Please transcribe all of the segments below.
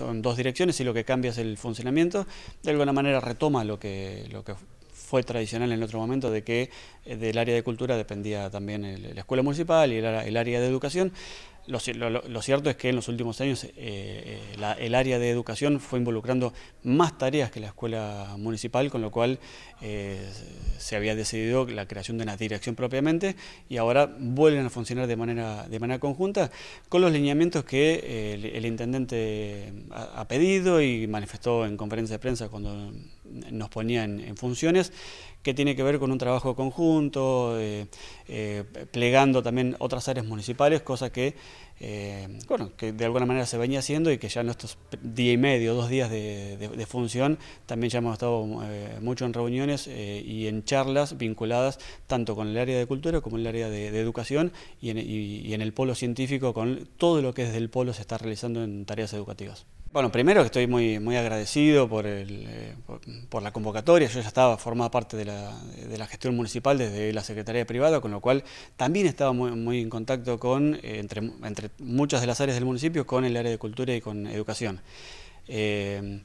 son dos direcciones y lo que cambia es el funcionamiento, de alguna manera retoma lo que, lo que fue tradicional en otro momento de que eh, del área de cultura dependía también la escuela municipal y el, área de educación. Lo, cierto es que en los últimos años eh, eh, el área de educación fue involucrando más tareas que la escuela municipal, con lo cual se había decidido la creación de una dirección propiamente y ahora vuelven a funcionar de manera, de manera conjunta con los lineamientos que el, intendente ha, pedido y manifestó en conferencia de prensa cuando nos ponía en, funciones que tiene que ver con un trabajo conjunto, eh, eh, plegando también otras áreas municipales, cosa que, eh, bueno, que de alguna manera se venía haciendo y que ya en estos día y medio, dos días de, función, también ya hemos estado mucho en reuniones y en charlas vinculadas tanto con el área de cultura como el área de, educación y en el polo científico con todo lo que desde el polo se está realizando en tareas educativas. Bueno, primero que estoy muy, muy agradecido eh, por, por, la convocatoria. Yo ya estaba formada parte de la, gestión municipal desde la Secretaría Privada, con lo cual también estaba muy, en contacto con, eh, entre, muchas de las áreas del municipio, con el área de cultura y con educación. Eh,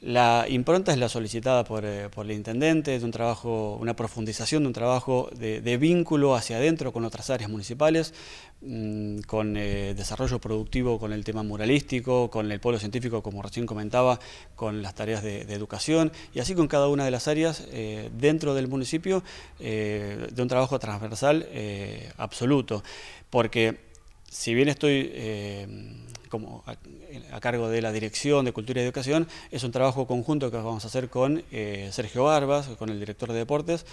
la impronta es la solicitada eh, por, el intendente, es un trabajo, una profundización de un trabajo de, vínculo hacia adentro con otras áreas municipales, mm, con eh, desarrollo productivo, con el tema muralístico, con el polo científico, como recién comentaba, con las tareas de, educación, y así con cada una de las áreas eh, dentro del municipio, de un trabajo transversal absoluto, porque si bien estoy como a, cargo de la Dirección de Cultura y Educación, es un trabajo conjunto que vamos a hacer con eh, Sergio Barbas, con el director de deportes,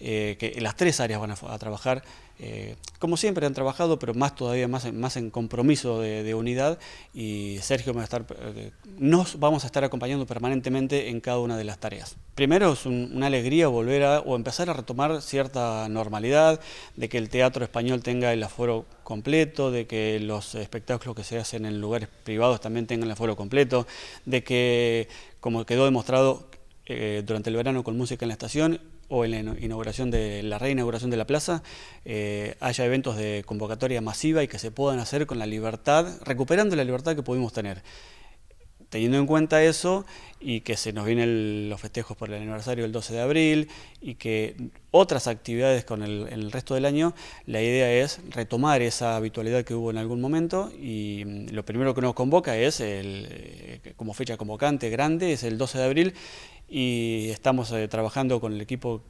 eh, que las tres áreas van a, trabajar, eh, como siempre han trabajado, pero más todavía más, en compromiso de, unidad, y Sergio va a estar, eh, nos vamos a estar acompañando permanentemente en cada una de las tareas. Primero es una alegría volver a, o empezar a retomar cierta normalidad, de que el teatro español tenga el aforo completo, de que los espectáculos que se hacen en lugares privados también tengan el aforo completo, de que, como quedó demostrado eh, durante el verano con música en la estación, o en la inauguración de la reinauguración de la plaza eh, haya eventos de convocatoria masiva y que se puedan hacer con la libertad, recuperando la libertad que pudimos tener teniendo en cuenta eso y que se nos vienen los festejos por el aniversario del 12 de abril y que otras actividades con el, resto del año, la idea es retomar esa habitualidad que hubo en algún momento y mm, lo primero que nos convoca es, el, eh, como fecha convocante grande, es el 12 de abril y estamos eh, trabajando con el equipo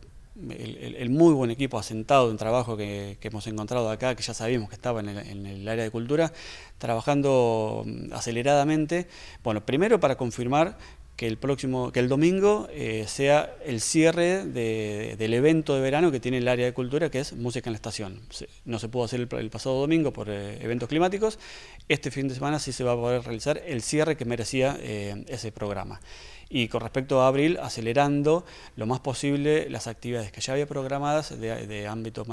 el, muy buen equipo asentado en trabajo que, hemos encontrado acá, que ya sabíamos que estaba en el, área de cultura, trabajando mm, aceleradamente, bueno, primero para confirmar que el próximo, que el domingo eh, sea el cierre del evento de verano que tiene el área de cultura, que es música en la estación. no se pudo hacer el, pasado domingo por eh, eventos climáticos. Este fin de semana sí se va a poder realizar el cierre que merecía eh, ese programa. Y con respecto a abril, acelerando lo más posible las actividades que ya había programadas de, ámbito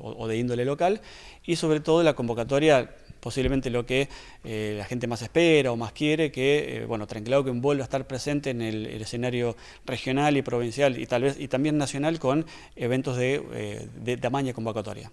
o de índole local y sobre todo la convocatoria posiblemente lo que eh, la gente más espera o más quiere, que eh, bueno, Trenclauquen que vuelva a estar presente en el, escenario regional y provincial y tal vez y también nacional con eventos de, eh, de tamaña convocatoria.